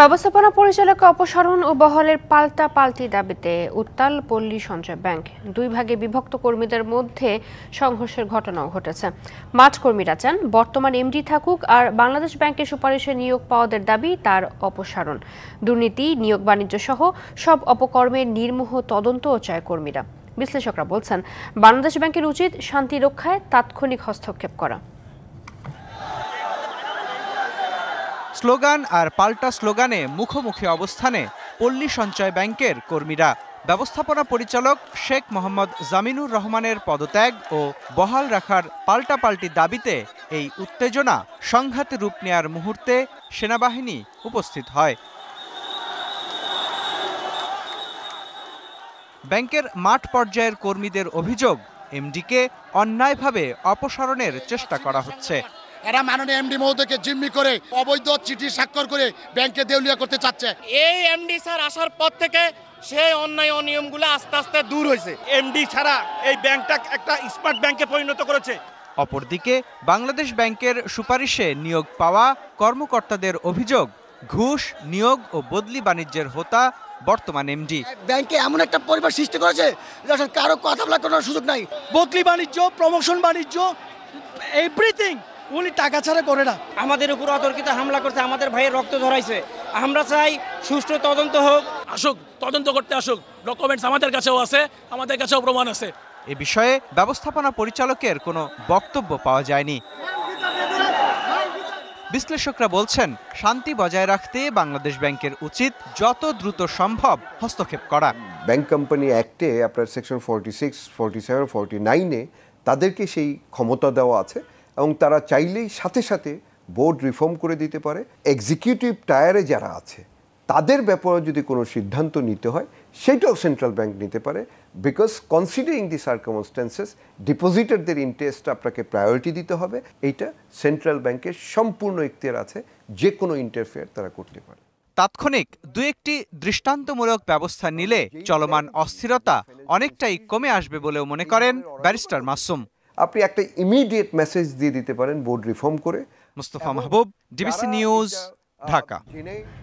ব্যবস্থাপনা পরিচালক অপসারণ ও বহলের পাল্টা পাল্টি দাবিতে উত্তাল পল্লী সঞ্চয় ব্যাংক দুই ভাগে বিভক্ত কর্মীদের মধ্যে সংঘর্ষের ঘটনাও ঘটেছে মাঠ কর্মীরা চান বর্তমান এমডি থাকুক আর বাংলাদেশ ব্যাংকের সুপারিশে নিয়োগ পাওয়াদের দাবি তার অপসারণ দুর্নীতি নিয়োগ বাণিজ্য সহ সব অপকর্মের তদন্ত তদন্তও চায় কর্মীরা বিশ্লেষকরা বলছেন বাংলাদেশ ব্যাংকের উচিত শান্তি রক্ষায় তাৎক্ষণিক হস্তক্ষেপ করা স্লোগান আর পাল্টা স্লোগানে মুখোমুখি অবস্থানে পল্লী সঞ্চয় ব্যাংকের কর্মীরা ব্যবস্থাপনা পরিচালক শেখ মোহাম্মদ জামিনুর রহমানের পদত্যাগ ও বহাল রাখার পাল্টাপাল্টি দাবিতে এই উত্তেজনা সংঘাতে রূপ নেয়ার মুহূর্তে সেনাবাহিনী উপস্থিত হয় ব্যাংকের মাঠ পর্যায়ের কর্মীদের অভিযোগ এমডিকে অন্যায়ভাবে অপসারণের চেষ্টা করা হচ্ছে এরা মাননীয় এমডি মহোদয়কে জিম্মি করে অবৈধ চিঠি স্বাক্ষর করে ব্যাংকে দেউলিয়া করতে চাচ্ছে এই এমডি স্যার আসার পর থেকে সেই অন্যায় অনিয়মগুলো আস্তে আস্তে দূর হয়েছে এমডি ছাড়া এই ব্যাংকটা একটা স্মার্ট ব্যাংকে পরিণত করেছে অপরদিকে বাংলাদেশ ব্যাংকের সুপারিশে নিয়োগ পাওয়া কর্মকর্তাদের অভিযোগ ঘুষ নিয়োগ ও বদলি বাণিজ্যের হোতা বর্তমান এমডি ব্যাংকে এমন একটা পরিবার সৃষ্টি করেছে কারো কথা বলার কোনো সুযোগ নাই বদলি বাণিজ্য প্রমোশন বাণিজ্য এভরিথিং উনি টাকা ছাড়া করে না আমাদের উপর অতর্কিত হামলা করছে আমাদের ভাইয়ের রক্ত ধরাইছে আমরা চাই সুষ্ঠু তদন্ত হোক আসুক তদন্ত করতে আসুক ডকুমেন্টস আমাদের কাছেও আছে আমাদের কাছেও প্রমাণ আছে এ বিষয়ে ব্যবস্থাপনা পরিচালকের কোনো বক্তব্য পাওয়া যায়নি বিশ্লেষকরা বলছেন শান্তি বজায় রাখতে বাংলাদেশ ব্যাংকের উচিত যত দ্রুত সম্ভব হস্তক্ষেপ করা ব্যাংক কোম্পানি অ্যাক্টে আপনার section forty six forty seven forty নাইনে তাদেরকে সেই ক্ষমতা দেওয়া আছে এবং তারা চাইলেই সাথে সাথে বোর্ড রিফর্ম করে দিতে পারে এক্সিকিউটিভ টায়ারে যারা আছে তাদের ব্যাপারে যদি কোনো সিদ্ধান্ত নিতে হয় সেটাও সেন্ট্রাল ব্যাংক নিতে পারে বিকজ কনসিডারিং দি সার্কামস্ট্যান্সেস ডিপোজিটারদের ইন্টারেস্ট আপনাকে প্রায়োরিটি দিতে হবে এইটা সেন্ট্রাল ব্যাংকের সম্পূর্ণ ইখতিয়ার আছে যে কোনো ইন্টারফেয়ার তারা করতে পারে তাৎক্ষণিক দু একটি দৃষ্টান্তমূলক ব্যবস্থা নিলে চলমান অস্থিরতা অনেকটাই কমে আসবে বলেও মনে করেন ব্যারিস্টার মাসুম আপনি একটা ইমিডিয়েট মেসেজ দিয়ে দিতে পারেন বোর্ড রিফর্ম করে মুস্তফা মাহবুব ডিবিসি নিউজ ঢাকা